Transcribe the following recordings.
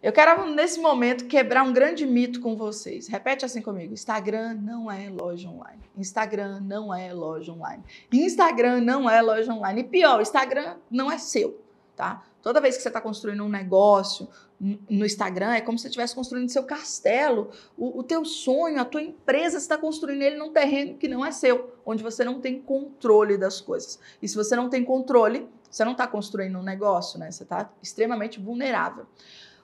Eu quero, nesse momento, quebrar um grande mito com vocês. Repete assim comigo: Instagram não é loja online. Instagram não é loja online. Instagram não é loja online. E pior, Instagram não é seu, tá? Toda vez que você está construindo um negócio no Instagram, é como se você estivesse construindo seu castelo, o, o teu sonho, a tua empresa, você está construindo ele num terreno que não é seu, onde você não tem controle das coisas. E se você não tem controle, você não está construindo um negócio, né? Você está extremamente vulnerável.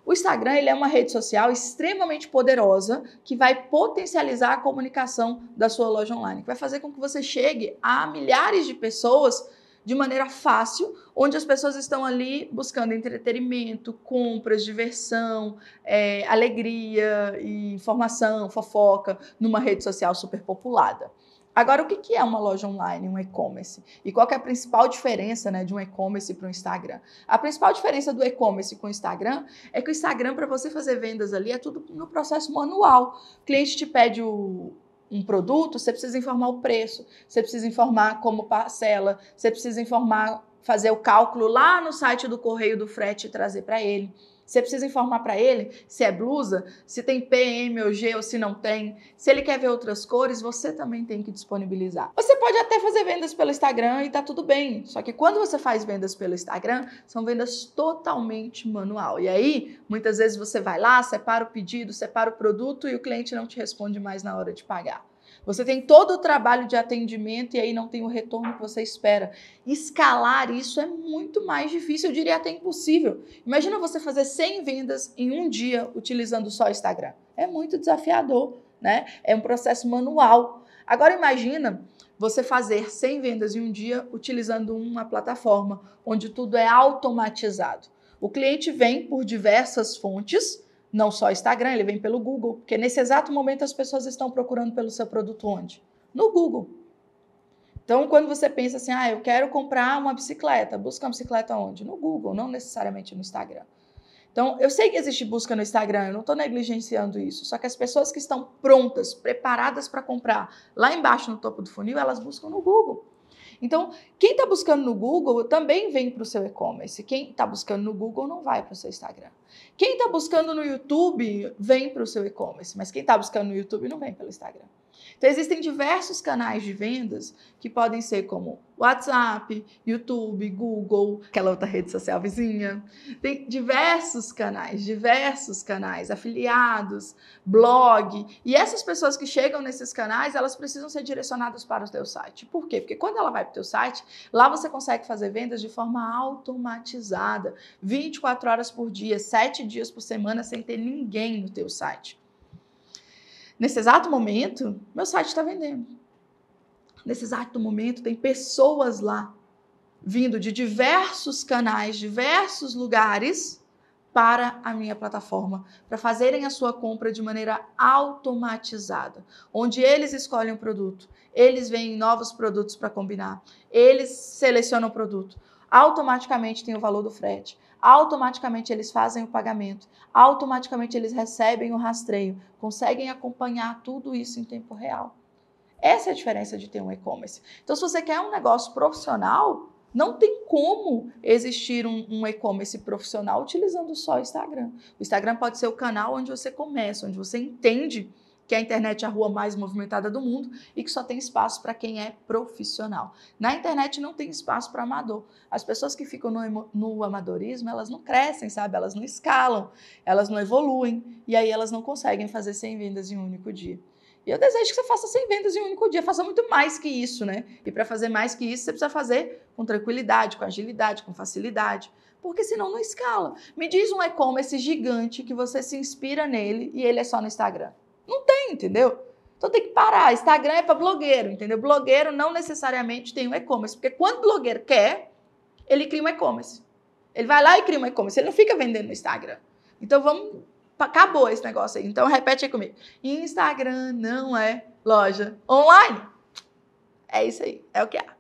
O Instagram ele é uma rede social extremamente poderosa que vai potencializar a comunicação da sua loja online, que vai fazer com que você chegue a milhares de pessoas de maneira fácil, onde as pessoas estão ali buscando entretenimento, compras, diversão, é, alegria e informação, fofoca numa rede social super populada. Agora, o que é uma loja online, um e-commerce? E qual é a principal diferença né, de um e-commerce para o Instagram? A principal diferença do e-commerce com o Instagram é que o Instagram, para você fazer vendas ali, é tudo no processo manual. O cliente te pede o, um produto, você precisa informar o preço, você precisa informar como parcela, você precisa informar, fazer o cálculo lá no site do correio do frete e trazer para ele. Você precisa informar para ele se é blusa, se tem PM ou G ou se não tem. Se ele quer ver outras cores, você também tem que disponibilizar. Você pode até fazer vendas pelo Instagram e tá tudo bem. Só que quando você faz vendas pelo Instagram, são vendas totalmente manual. E aí, muitas vezes você vai lá, separa o pedido, separa o produto e o cliente não te responde mais na hora de pagar. Você tem todo o trabalho de atendimento e aí não tem o retorno que você espera. Escalar isso é muito mais difícil, eu diria até impossível. Imagina você fazer 100 vendas em um dia utilizando só o Instagram. É muito desafiador, né? É um processo manual. Agora imagina você fazer 100 vendas em um dia utilizando uma plataforma onde tudo é automatizado. O cliente vem por diversas fontes, não só Instagram, ele vem pelo Google, porque nesse exato momento as pessoas estão procurando pelo seu produto onde? No Google. Então, quando você pensa assim, ah, eu quero comprar uma bicicleta, busca uma bicicleta onde? No Google, não necessariamente no Instagram. Então, eu sei que existe busca no Instagram, eu não estou negligenciando isso, só que as pessoas que estão prontas, preparadas para comprar lá embaixo no topo do funil, elas buscam no Google. Então, quem está buscando no Google também vem para o seu e-commerce. Quem está buscando no Google não vai para o seu Instagram. Quem está buscando no YouTube vem para o seu e-commerce, mas quem está buscando no YouTube não vem pelo Instagram. Então, existem diversos canais de vendas que podem ser como WhatsApp, YouTube, Google, aquela outra rede social vizinha. Tem diversos canais, diversos canais, afiliados, blog. E essas pessoas que chegam nesses canais, elas precisam ser direcionadas para o teu site. Por quê? Porque quando ela vai para o teu site, lá você consegue fazer vendas de forma automatizada, 24 horas por dia, 7 dias por semana, sem ter ninguém no teu site. Nesse exato momento, meu site está vendendo. Nesse exato momento, tem pessoas lá vindo de diversos canais, diversos lugares para a minha plataforma, para fazerem a sua compra de maneira automatizada, onde eles escolhem o produto, eles veem novos produtos para combinar, eles selecionam o produto automaticamente tem o valor do frete, automaticamente eles fazem o pagamento, automaticamente eles recebem o rastreio, conseguem acompanhar tudo isso em tempo real. Essa é a diferença de ter um e-commerce. Então, se você quer um negócio profissional, não tem como existir um, um e-commerce profissional utilizando só o Instagram. O Instagram pode ser o canal onde você começa, onde você entende que a internet é a rua mais movimentada do mundo e que só tem espaço para quem é profissional. Na internet não tem espaço para amador. As pessoas que ficam no, no, amadorismo, elas não crescem, sabe? Elas não escalam, elas não evoluem e aí elas não conseguem fazer 100 vendas em um único dia. E eu desejo que você faça 100 vendas em um único dia, faça muito mais que isso, né? E para fazer mais que isso, você precisa fazer com tranquilidade, com agilidade, com facilidade, porque senão não escala. Me diz um e-commerce gigante que você se inspira nele e ele é só no Instagram. Não tem, entendeu? Então tem que parar. Instagram é para blogueiro, entendeu? Blogueiro não necessariamente tem um e-commerce, porque quando o blogueiro quer, ele cria um e-commerce. Ele vai lá e cria um e-commerce, ele não fica vendendo no Instagram. Então vamos. Acabou esse negócio aí. Então repete aí comigo. Instagram não é loja online. É isso aí, é o que há.